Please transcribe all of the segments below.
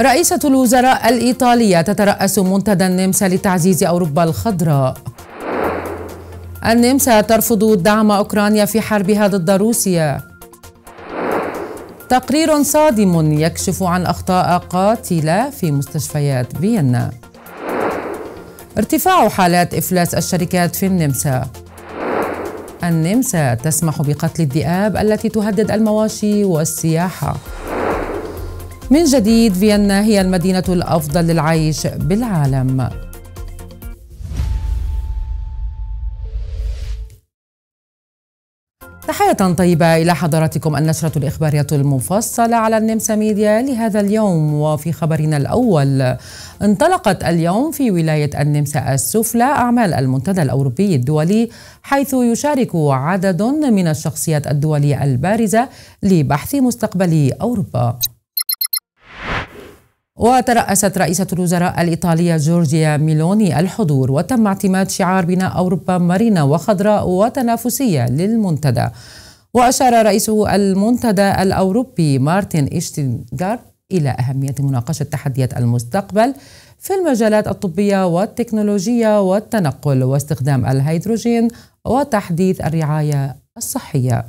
رئيسة الوزراء الإيطالية تترأس منتدى النمسا لتعزيز أوروبا الخضراء النمسا ترفض دعم أوكرانيا في حربها ضد روسيا تقرير صادم يكشف عن أخطاء قاتلة في مستشفيات فيينا ارتفاع حالات إفلاس الشركات في النمسا النمسا تسمح بقتل الذئاب التي تهدد المواشي والسياحه من جديد فيينا هي المدينة الأفضل للعيش بالعالم تحية طيبة إلى حضراتكم النشرة الإخبارية المفصلة على النمسا ميديا لهذا اليوم وفي خبرنا الأول انطلقت اليوم في ولاية النمسا السفلى أعمال المنتدى الأوروبي الدولي حيث يشارك عدد من الشخصيات الدولية البارزة لبحث مستقبل أوروبا وترأست رئيسة الوزراء الإيطالية جورجيا ميلوني الحضور وتم اعتماد شعار بناء أوروبا مرنة وخضراء وتنافسية للمنتدى وأشار رئيس المنتدى الأوروبي مارتن إشتنجر إلى أهمية مناقشة تحديات المستقبل في المجالات الطبية والتكنولوجية والتنقل واستخدام الهيدروجين وتحديث الرعاية الصحية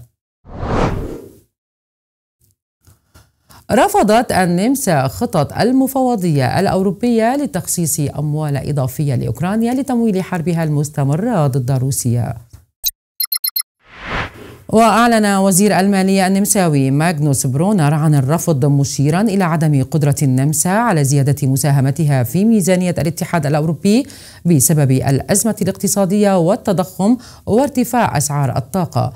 رفضت النمسا خطط المفوضية الأوروبية لتخصيص أموال إضافية لأوكرانيا لتمويل حربها المستمرة ضد روسيا وأعلن وزير المالية النمساوي ماغنوس برونر عن الرفض مشيرا إلى عدم قدرة النمسا على زيادة مساهمتها في ميزانية الاتحاد الأوروبي بسبب الأزمة الاقتصادية والتضخم وارتفاع أسعار الطاقة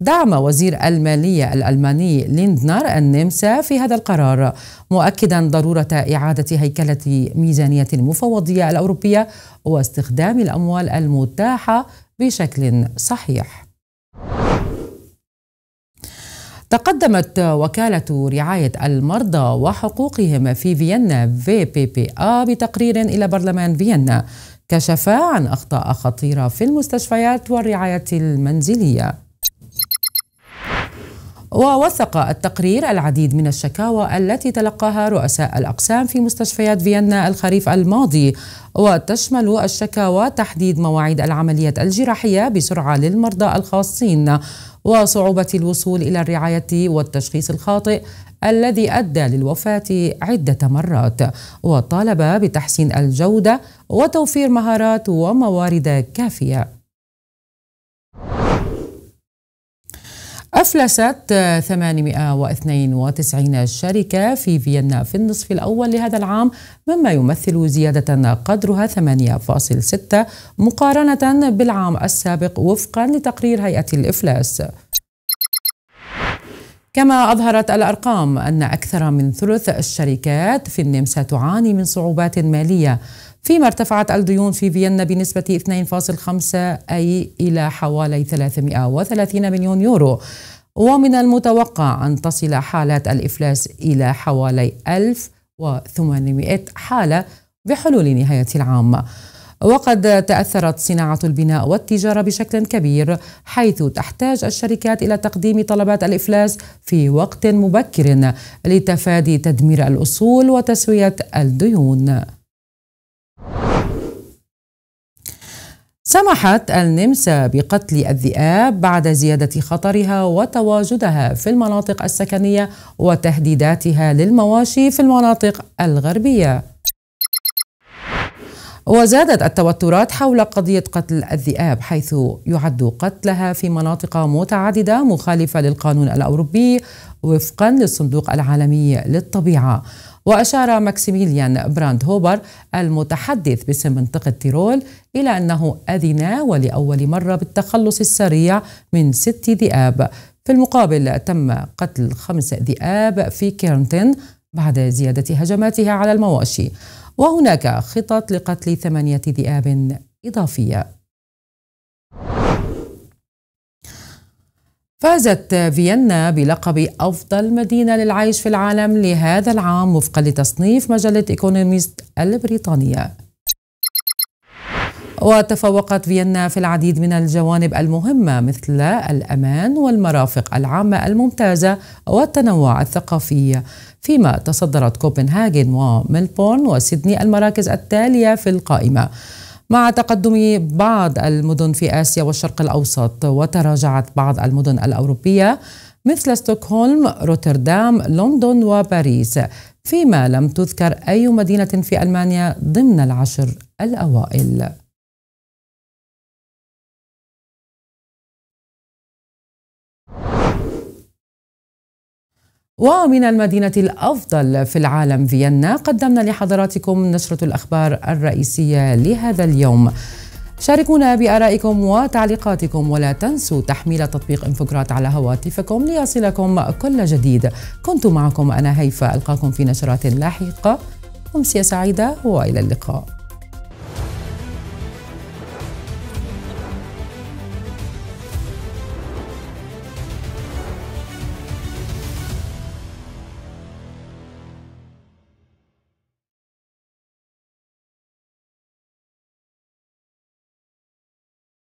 دعم وزير المالية الألماني ليندنر النمسا في هذا القرار مؤكدا ضرورة إعادة هيكلة ميزانية المفوضية الأوروبية واستخدام الأموال المتاحة بشكل صحيح تقدمت وكالة رعاية المرضى وحقوقهم في فيينا في بي بي آ بتقرير إلى برلمان فيينا كشف عن أخطاء خطيرة في المستشفيات والرعاية المنزلية ووثق التقرير العديد من الشكاوى التي تلقاها رؤساء الأقسام في مستشفيات فيينا الخريف الماضي وتشمل الشكاوى تحديد مواعيد العمليات الجراحية بسرعة للمرضى الخاصين وصعوبة الوصول إلى الرعاية والتشخيص الخاطئ الذي أدى للوفاة عدة مرات وطالب بتحسين الجودة وتوفير مهارات وموارد كافية أفلست 892 شركة في فيينا في النصف الأول لهذا العام مما يمثل زيادة قدرها 8.6 مقارنة بالعام السابق وفقا لتقرير هيئة الإفلاس كما أظهرت الأرقام أن أكثر من ثلث الشركات في النمسا تعاني من صعوبات مالية فيما ارتفعت الديون في فيينا بنسبة 2.5 أي إلى حوالي 330 مليون يورو ومن المتوقع أن تصل حالات الإفلاس إلى حوالي 1800 حالة بحلول نهاية العام وقد تأثرت صناعة البناء والتجارة بشكل كبير حيث تحتاج الشركات إلى تقديم طلبات الإفلاس في وقت مبكر لتفادي تدمير الأصول وتسوية الديون سمحت النمسا بقتل الذئاب بعد زيادة خطرها وتواجدها في المناطق السكنية وتهديداتها للمواشي في المناطق الغربية وزادت التوترات حول قضية قتل الذئاب حيث يعد قتلها في مناطق متعددة مخالفة للقانون الأوروبي وفقا للصندوق العالمي للطبيعة وأشار ماكسيميليان براند هوبر المتحدث باسم منطقة تيرول إلى أنه أذن ولأول مرة بالتخلص السريع من ست ذئاب في المقابل تم قتل خمس ذئاب في كيرنتن بعد زيادة هجماتها على المواشي وهناك خطط لقتل ثمانية ذئاب إضافية فازت فيينا بلقب أفضل مدينة للعيش في العالم لهذا العام وفقا لتصنيف مجلة إيكونوميست البريطانية وتفوقت فيينا في العديد من الجوانب المهمة مثل الأمان والمرافق العامة الممتازة والتنوع الثقافي فيما تصدرت كوبنهاجن وملبورن وسيدني المراكز التالية في القائمة مع تقدم بعض المدن في آسيا والشرق الأوسط وتراجعت بعض المدن الأوروبية مثل ستوكهولم، روتردام، لندن وباريس فيما لم تذكر أي مدينة في ألمانيا ضمن العشر الأوائل ومن المدينة الأفضل في العالم فيينا قدمنا لحضراتكم نشرة الأخبار الرئيسية لهذا اليوم شاركونا بآرائكم وتعليقاتكم ولا تنسوا تحميل تطبيق انفجرات على هواتفكم ليصلكم كل جديد كنت معكم أنا هيفا ألقاكم في نشرات لاحقة أمسية سعيدة وإلى اللقاء